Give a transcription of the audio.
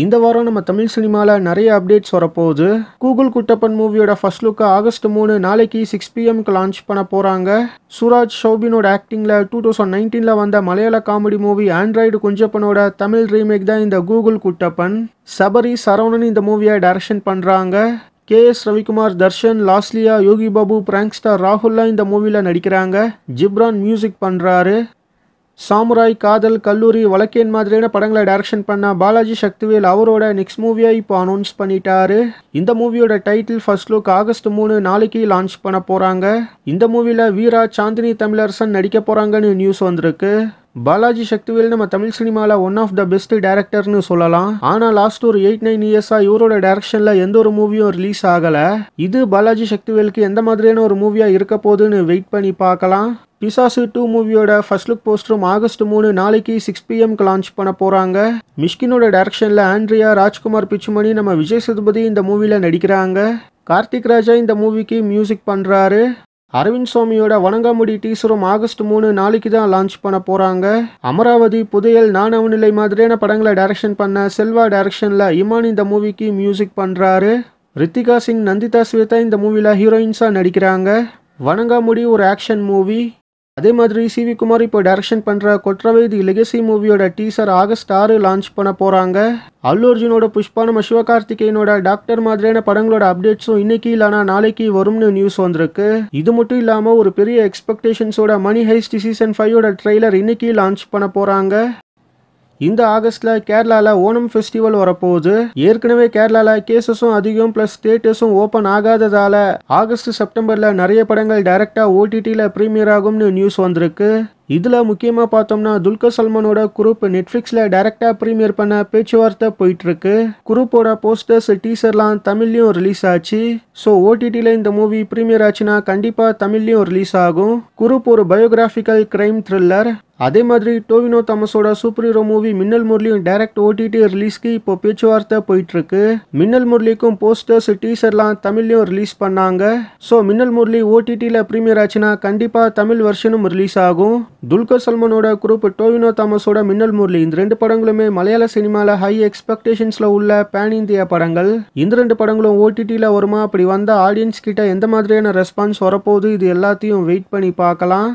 இந்த வாரம் நம்ம தமிழ் சினிமாவில் நிறைய அப்டேட்ஸ் வரப்போகுது கூகுள் குட்டப்பன் மூவியோட ஃபர்ஸ்ட் லுக்கை ஆகஸ்ட் மூணு நாளைக்கு சிக்ஸ் பிஎம்க்கு லான்ச் பண்ண போகிறாங்க சூராஜ் ஷோபினோட ஆக்டிங்கில் டூ தௌசண்ட் நைன்டீனில் வந்த மலையாள காமெடி மூவி ஆண்ட்ராய்டு குஞ்சப்பனோட தமிழ் ரீமேக் தான் இந்த கூகுள் குட்டப்பன் சபரி சரவணன் இந்த மூவியை டைரக்ஷன் பண்ணுறாங்க K S Ravikumar Tharshan Losliya Yogi Babu prankster ராகுல்லா இந்த மூவியில் நடிக்கிறாங்க ஜிப்ரான் மியூசிக் பண்ணுறாரு சாமுராய் காதல் கல்லூரி வழக்கேன் மாதிரியான படங்களை டைரக்ஷன் பண்ண பாலாஜி சக்திவேல் அவரோட நெக்ஸ்ட் மூவியை இப்போ அனௌன்ஸ் பண்ணிட்டாரு இந்த மூவியோட டைட்டில் ஃபர்ஸ்ட் லுக் ஆகஸ்ட் மூணு நாளைக்கு லான்ச் பண்ண போகிறாங்க இந்த மூவியில் வீரா சாந்தினி தமிழரசன் நடிக்க போகிறாங்கன்னு நியூஸ் வந்திருக்கு பாலாஜி சக்திவேல் நம்ம தமிழ் சினிமாவில் ஒன் ஆஃப் த பெஸ்ட் டேரக்டர்னு சொல்லலாம் ஆனால் லாஸ்ட் ஒரு எயிட் நைன் இயர்ஸாக இவரோட டேரக்ஷனில் எந்த ஒரு மூவியும் ரிலீஸ் ஆகலை இது பாலாஜி சக்திவேலுக்கு எந்த மாதிரியான ஒரு மூவியாக இருக்க போகுதுன்னு வெயிட் பண்ணி பார்க்கலாம் பிசாசு டூ மூவியோட ஃபர்ஸ்ட் லுக் போஸ்டரும் ஆகஸ்ட் மூணு நாளைக்கு சிக்ஸ் பிஎம்க்கு லான்ச் பண்ண போகிறாங்க மிஷ்கினோட டேரக்ஷனில் ஆண்ட்ரியா ராஜ்குமார் பிச்சுமணி நம்ம விஜய் சதுபதி இந்த மூவியில் நடிக்கிறாங்க கார்த்திக் ராஜா இந்த மூவிக்கு மியூசிக் பண்ணுறாரு அரவிந்த் சுவாமியோட வணங்காமுடி டீசரும் ஆகஸ்ட் மூணு நாளைக்கு தான் லான்ச் பண்ண போகிறாங்க அமராவதி புதையல் நானவநிலை மாதிரியான படங்களை டைரக்ஷன் பண்ண செல்வா டைரக்ஷன்ல இமான் இந்த மூவிக்கு மியூசிக் பண்ணுறாரு ரித்திகா சிங் நந்திதா ஸ்வேதா இந்த மூவியில் ஹீரோயின்ஸாக நடிக்கிறாங்க வணங்காமுடி ஒரு ஆக்ஷன் மூவி அதே மாதிரி சிவி குமார் இப்போ டைரக்ஷன் பண்ணுற கொற்றவைதி தி லெகசி மூவியோட டீசர் ஆகஸ்ட் ஆறு லான்ச் பண்ண போகிறாங்க அல்லு அர்ஜுனோட புஷ்பா நம்ம சிவகார்த்திகேயனோட டாக்டர் மாதிரியான படங்களோட அப்டேட்ஸும் இன்னைக்கு இல்லைனா நாளைக்கு வரும்னு நியூஸ் வந்திருக்கு இது மட்டும் இல்லாமல் ஒரு பெரிய எக்ஸ்பெக்டேஷன்ஸோட மணி ஹைஸ்ட் சீசன் ஃபைவோட ட்ரெய்லர் இன்னைக்கு லான்ச் பண்ண போகிறாங்க இந்த ஆகஸ்ட்ல கேரளால ஓணம் ஃபெஸ்டிவல் வரப்போகுது ஏற்கனவே கேரளால கேசஸும் அதிகம் பிளஸ் ஸ்டேட்டஸும் ஓபன் ஆகாததால ஆகஸ்ட் செப்டம்பர்ல நிறைய படங்கள் டைரக்டா ஓடிடியில பிரீமியர் ஆகும்னு நியூஸ் வந்திருக்கு இதில் முக்கியமாக பார்த்தோம்னா துல்கர் சல்மானோட குரூப் நெட்ஃப்ளிக்ஸில் டைரக்டா ப்ரீமியர் பண்ண பேச்சுவார்த்தை போயிட்டுருக்கு குரூப்போட போஸ்டர்ஸ் டீசர்லாம் தமிழ்லையும் ரிலீஸ் ஆச்சு ஸோ ஓடிடியில் இந்த மூவி ப்ரீமியர் ஆச்சுன்னா கண்டிப்பாக தமிழ்லையும் ரிலீஸ் ஆகும் குரூப் ஒரு பயோகிராஃபிக்கல் கிரைம் த்ரில்லர் அதே மாதிரி டோவினோ தாமஸோட சூப்பர் ஹீரோ மூவி மின்னல் முரளியும் டைரக்ட் ஓடிடி ரிலீஸ்க்கு இப்போ பேச்சுவார்த்தை போயிட்டு இருக்கு மின்னல் முரளிக்கும் போஸ்டர்ஸ் டீசர்லாம் தமிழ்லையும் ரிலீஸ் பண்ணாங்க ஸோ மின்னல் முரளி ஓடிடியில் ப்ரீமியர் ஆச்சுன்னா கண்டிப்பாக தமிழ் வருஷனும் ரிலீஸ் ஆகும் துல்கர் சல்மானோட குரூப் டோவினோ தாமஸோட மின்னல் முரளி இந்த ரெண்டு படங்களுமே மலையாள சினிமாவில் ஹை எக்ஸ்பெக்டேஷன்ஸில் உள்ள பேன் இந்தியா படங்கள் இந்த ரெண்டு படங்களும் ஓடிடியில் வருமா அப்படி வந்த ஆடியன்ஸ் கிட்ட எந்த மாதிரியான ரெஸ்பான்ஸ் வரப்போகுது இது எல்லாத்தையும் வெயிட் பண்ணி பார்க்கலாம்